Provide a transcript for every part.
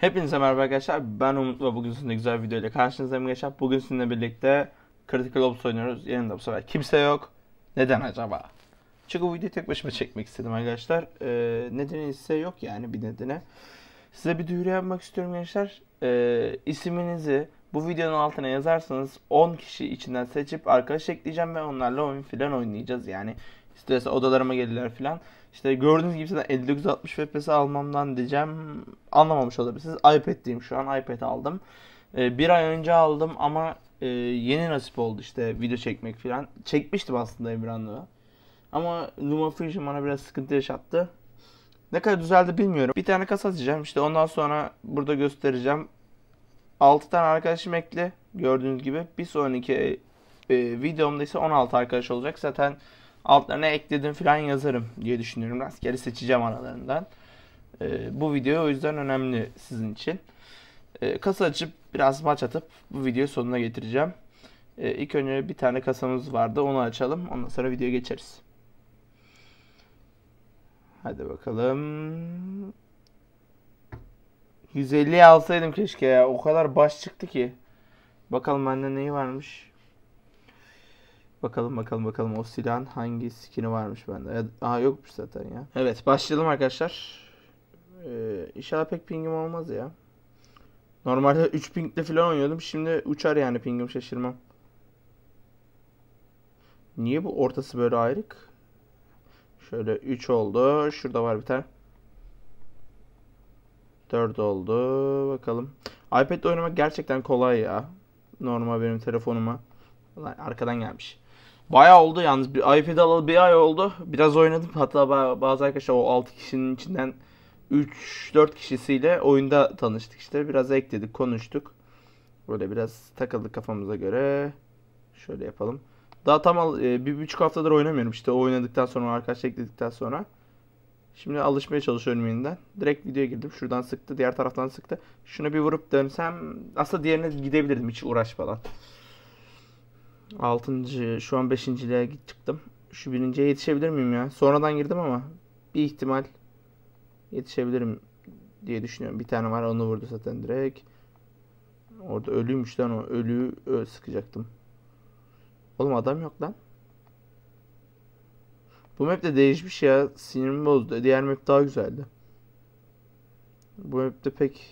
Hepinize merhaba arkadaşlar. Ben Umut ve bugün sizinle güzel bir video ile karşınızdayım arkadaşlar. Bugün sizinle birlikte Critical Ops oynuyoruz. Yanında bu sefer kimse yok. Neden acaba? Çünkü bu videoyu tek başıma çekmek istedim arkadaşlar. Ee, nedeni ise yok yani bir nedeni. Size bir duyuru yapmak istiyorum gençler. Ee, isminizi bu videonun altına yazarsanız 10 kişi içinden seçip arkadaş ekleyeceğim ve onlarla oyun filan oynayacağız yani. İşte odalarıma gelirler filan. İşte gördüğünüz gibi zaten 5960 FPS almamdan diyeceğim anlamamış olabilirsiniz. iPad diyeyim. şu an iPad aldım. E, bir ay önce aldım ama e, yeni nasip oldu işte video çekmek filan. Çekmiştim aslında Emran'la. Ama LumaFusion bana biraz sıkıntı yaşattı. Ne kadar düzeldi bilmiyorum. Bir tane kasa atacağım. İşte ondan sonra burada göstereceğim. 6 tane arkadaşım ekli. Gördüğünüz gibi. Bir sonraki e, videomda ise 16 arkadaş olacak. Zaten altlarına ekledim falan yazarım diye düşünüyorum. Rastgele seçeceğim aralarından. E, bu video o yüzden önemli sizin için. E, kasa açıp biraz maç atıp bu videoyu sonuna getireceğim. E, ilk önce bir tane kasamız vardı onu açalım. Ondan sonra video geçeriz. Hadi bakalım. 150 alsaydım keşke ya. O kadar baş çıktı ki. Bakalım bende neyi varmış. Bakalım bakalım bakalım o silahın hangi skin'i varmış bende. Aa yokmuş zaten ya. Evet başlayalım arkadaşlar. Ee, inşallah pek pingim olmaz ya. Normalde 3 pingle falan oynuyordum. Şimdi uçar yani pingim şaşırmam. Niye bu ortası böyle ayrık? Şöyle 3 oldu. Şurada var bir tane. 4 oldu. Bakalım. iPad'de oynamak gerçekten kolay ya. Normal benim telefonuma. Arkadan gelmiş. Bayağı oldu yalnız. Bir, iPad'i alalı bir ay oldu. Biraz oynadım. Hatta bazı arkadaşlar o 6 kişinin içinden 3-4 kişisiyle oyunda tanıştık işte. Biraz ekledik, konuştuk. Böyle biraz takıldık kafamıza göre. Şöyle yapalım. Daha tam e, bir buçuk haftadır oynamıyorum işte. O oynadıktan sonra, arkadaş ekledikten sonra. Şimdi alışmaya çalışıyorum yeniden. Direkt videoya girdim. Şuradan sıktı, diğer taraftan sıktı. Şuna bir vurup dönsem aslında diğerine gidebilirdim hiç uğraşmadan. Altıncı, şu an beşinciliğe çıktım. Şu birinciye yetişebilir miyim ya? Sonradan girdim ama bir ihtimal yetişebilirim diye düşünüyorum. Bir tane var onu vurdu zaten direkt. Orada ölüymüş lan o. Ölüyü sıkacaktım. Oğlum adam yok lan. Bu map de değişmiş ya. Sinirimi bozdu. Diğer map daha güzeldi. Bu map'te pek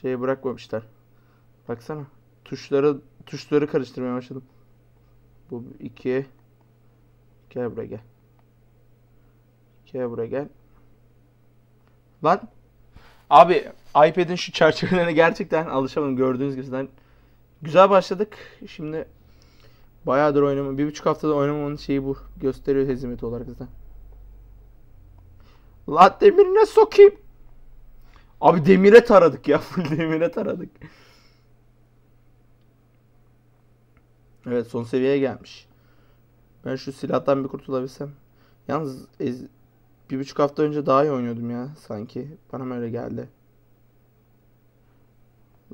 şey bırakmamışlar. Baksana. Tuşları tuşları karıştırmaya başladım. Bu iki. Gel buraya gel. Gel buraya gel. Lan. Abi iPad'in şu çerçevelerine gerçekten alışamadım gördüğünüz gibi. Zaten güzel başladık. Şimdi bayağıdır oynama. Bir buçuk haftada oynamamanın şeyi bu. Gösteriyor hezimeti olarak zaten. Lan demirine sokayım. Abi demire taradık ya. Full demire taradık. Evet son seviyeye gelmiş. Ben şu silahtan bir kurtulabilsem. Yalnız ez, bir buçuk hafta önce daha iyi oynuyordum ya sanki. Bana öyle geldi.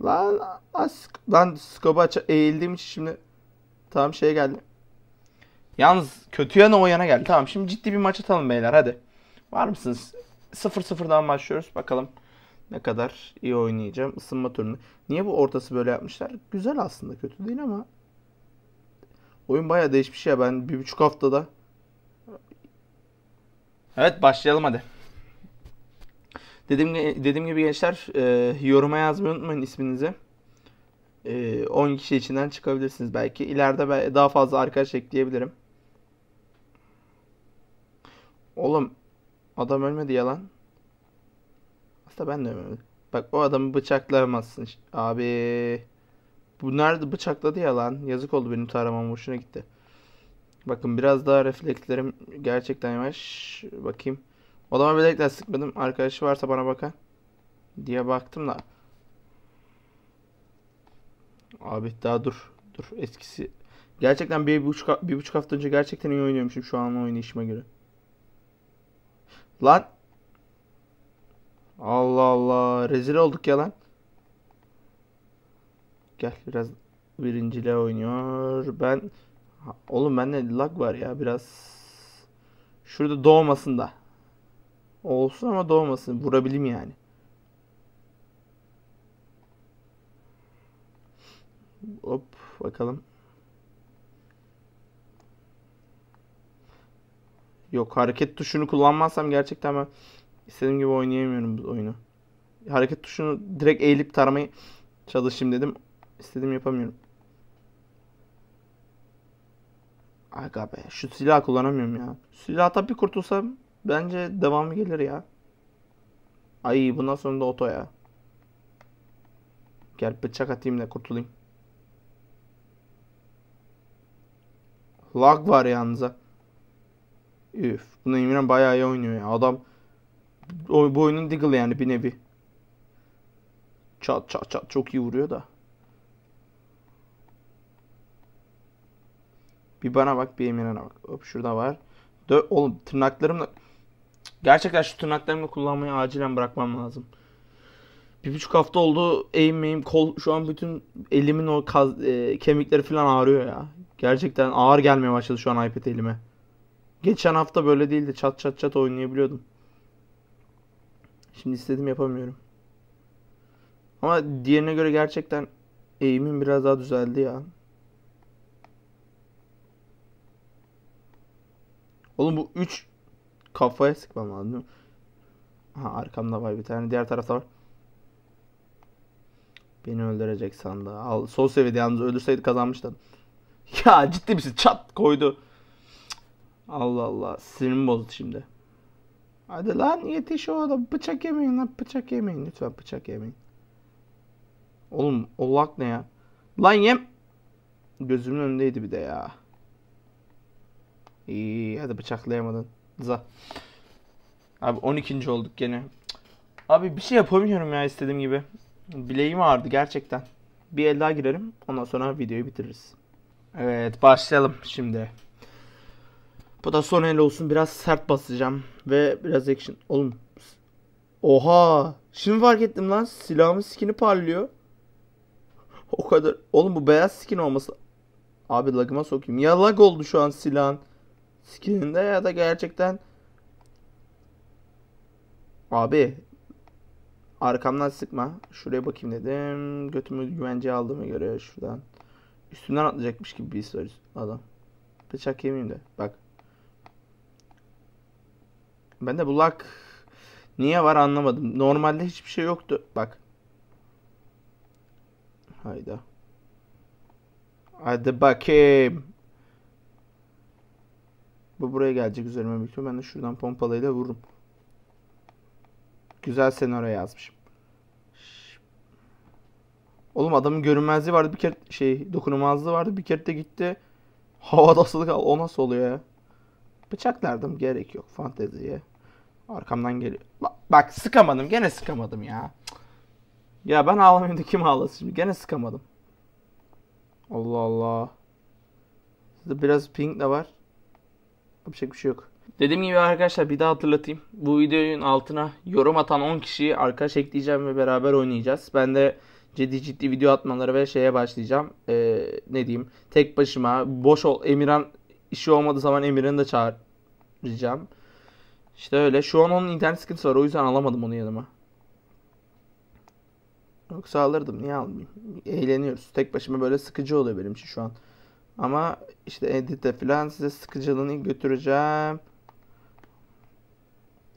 Lan as lan skoba aç, eğildiğim için şimdi tam şeye geldi. Yalnız kötü yana o yana geldi. Tamam şimdi ciddi bir maç atalım beyler hadi. Var mısınız? 0-0'dan başlıyoruz. Bakalım ne kadar iyi oynayacağım. Isınma turnu. Niye bu ortası böyle yapmışlar? Güzel aslında kötü değil ama Oyun baya değişmiş ya ben bir buçuk haftada. Evet başlayalım hadi. Dediğim, dediğim gibi gençler e, yoruma yazmayı unutmayın isminizi. E, 10 kişi içinden çıkabilirsiniz belki. İleride daha fazla arkadaş ekleyebilirim. Oğlum adam ölmedi ya lan. Aslında ben de ölmedim. Bak o adamı bıçaklayamazsın. Abi. Bu nerede bıçakladı ya lan. Yazık oldu benim taramam hoşuna gitti. Bakın biraz daha reflekslerim gerçekten yavaş. Bakayım. Odama bilekler sıkmadım. Arkadaşı varsa bana bakar. Diye baktım da. Abi daha dur. Dur eskisi. Gerçekten bir buçuk, bir buçuk hafta önce gerçekten iyi oynuyormuşum şu an oynayışıma göre. Lan. Allah Allah. Rezil olduk ya lan. Gel biraz birinciliğe oynuyor. Ben oğlum bende lag var ya biraz. Şurada doğmasın da. Olsun ama doğmasın. Vurabilim yani. Hop bakalım. Yok hareket tuşunu kullanmazsam gerçekten ben istediğim gibi oynayamıyorum bu oyunu. Hareket tuşunu direkt eğilip taramayı çalışayım dedim. İstediğim yapamıyorum. Aga be şu silah kullanamıyorum ya. Silahta bir kurtulsam bence devamı gelir ya. Ay bundan sonra da oto ya. Gel bıçak atayım da kurtulayım. Lag var yalnız. Üf. Buna Emirhan bayağı iyi oynuyor ya. Adam o, bu oyunun Diggle yani bir nevi. Çat çat çat çok iyi vuruyor da. Bir bana bak bir Emirhan'a bak. Hop şurada var. Dö Oğlum tırnaklarımla... Gerçekten şu tırnaklarımı kullanmayı acilen bırakmam lazım. Bir buçuk hafta oldu eğim kol şu an bütün elimin o kaz, e, kemikleri falan ağrıyor ya. Gerçekten ağır gelmeye başladı şu an iPad elime. Geçen hafta böyle değildi. Çat çat çat oynayabiliyordum. Şimdi istedim yapamıyorum. Ama diğerine göre gerçekten eğimin biraz daha düzeldi ya. Oğlum bu 3 kafaya sıkmam lazım değil Ha arkamda var bir tane. Diğer tarafta var. Beni öldürecek sandı. Al sol seviyede yalnız ölürseydi kazanmıştım. Ya ciddi misin? Çat koydu. Allah Allah. Sinirimi bozdu şimdi. Hadi lan yetiş o adam. Bıçak yemeyin lan. Bıçak yemeyin. Lütfen bıçak yemeyin. Oğlum olak ne ya? Lan yem. Gözümün önündeydi bir de ya. İyi hadi bıçaklayamadın. Za. Abi 12. olduk gene. Abi bir şey yapamıyorum ya istediğim gibi. Bileğim ağrıdı gerçekten. Bir el daha girerim. Ondan sonra videoyu bitiririz. Evet başlayalım şimdi. Bu da son el olsun. Biraz sert basacağım. Ve biraz action. Oğlum. Oha. Şimdi fark ettim lan. Silahımın skini parlıyor. O kadar. Oğlum bu beyaz skin olması. Abi lagıma sokayım. Ya lag oldu şu an silahın skininde ya da gerçekten abi arkamdan sıkma. Şuraya bakayım dedim. Götümü güvenceye aldığımı göre şuradan. üstünden atlayacakmış gibi bir soru adam. Bıçak yemeyeyim de. Bak. Ben de bulak niye var anlamadım. Normalde hiçbir şey yoktu. Bak. Hayda. Hadi bakayım. Bu buraya gelecek üzerime bekliyor. Ben de şuradan pompalayla vururum. Güzel senaryo yazmışım. Oğlum adamın görünmezliği vardı bir kere şey dokunulmazlığı vardı bir kere de gitti. Havada asılı kal. O nasıl oluyor ya? Bıçak nereden gerek yok fanteziye. Arkamdan geliyor. Bak, sıkamadım gene sıkamadım ya. Ya ben ağlamıyorum da kim ağlasın şimdi gene sıkamadım. Allah Allah. Sizde biraz pink de var. Yapacak bir şey yok. Dediğim gibi arkadaşlar bir daha hatırlatayım. Bu videonun altına yorum atan 10 kişiyi arkadaş ekleyeceğim ve beraber oynayacağız. Ben de ciddi ciddi video atmaları ve şeye başlayacağım. Ee, ne diyeyim? Tek başıma boş ol Emirhan işi olmadığı zaman Emirhan'ı da çağıracağım. İşte öyle. Şu an onun internet sıkıntısı var. O yüzden alamadım onu yanıma. Yoksa alırdım. Niye almayayım? Eğleniyoruz. Tek başıma böyle sıkıcı oluyor benim için şu an. Ama işte editte falan size sıkıcılığını götüreceğim.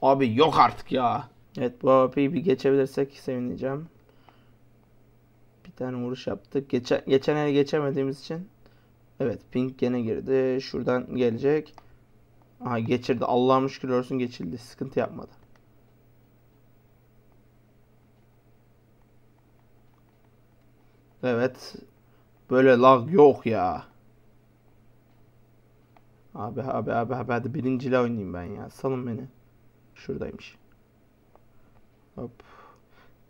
Abi yok artık ya. Evet bu AP'yi bir geçebilirsek sevineceğim. Bir tane vuruş yaptık. Geçen, geçen el geçemediğimiz için. Evet pink gene girdi. Şuradan gelecek. Aha geçirdi. Allah'ım şükür olsun geçildi. Sıkıntı yapmadı. Evet. Böyle lag yok ya. Abi abi abi abi hadi birinciyle oynayayım ben ya. Salın beni. Şuradaymış. Hop.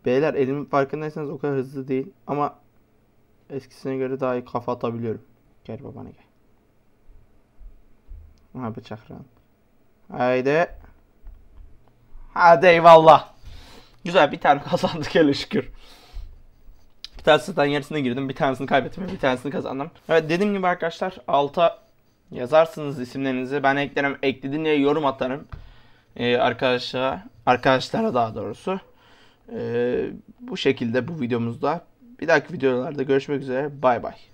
Beyler elimin farkındaysanız o kadar hızlı değil ama eskisine göre daha iyi kafa atabiliyorum. Gel babana gel. Aha bıçak round. Haydi. Hadi eyvallah. Güzel bir tane kazandık hele şükür. Bir tanesinden yarısına girdim. Bir tanesini kaybettim. Bir tanesini kazandım. Evet dediğim gibi arkadaşlar 6'a Yazarsınız isimlerinizi. Ben eklerim, ekledin diye yorum atarım. Ee, arkadaşlara, arkadaşlara daha doğrusu. Ee, bu şekilde bu videomuzda. Bir dahaki videolarda görüşmek üzere. Bay bay.